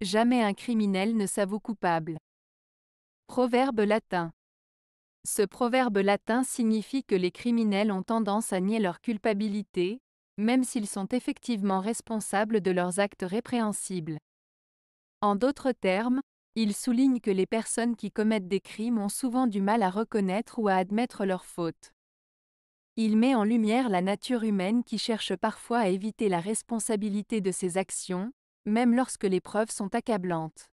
Jamais un criminel ne s'avoue coupable. Proverbe latin. Ce proverbe latin signifie que les criminels ont tendance à nier leur culpabilité, même s'ils sont effectivement responsables de leurs actes répréhensibles. En d'autres termes, il souligne que les personnes qui commettent des crimes ont souvent du mal à reconnaître ou à admettre leurs fautes. Il met en lumière la nature humaine qui cherche parfois à éviter la responsabilité de ses actions, même lorsque les preuves sont accablantes.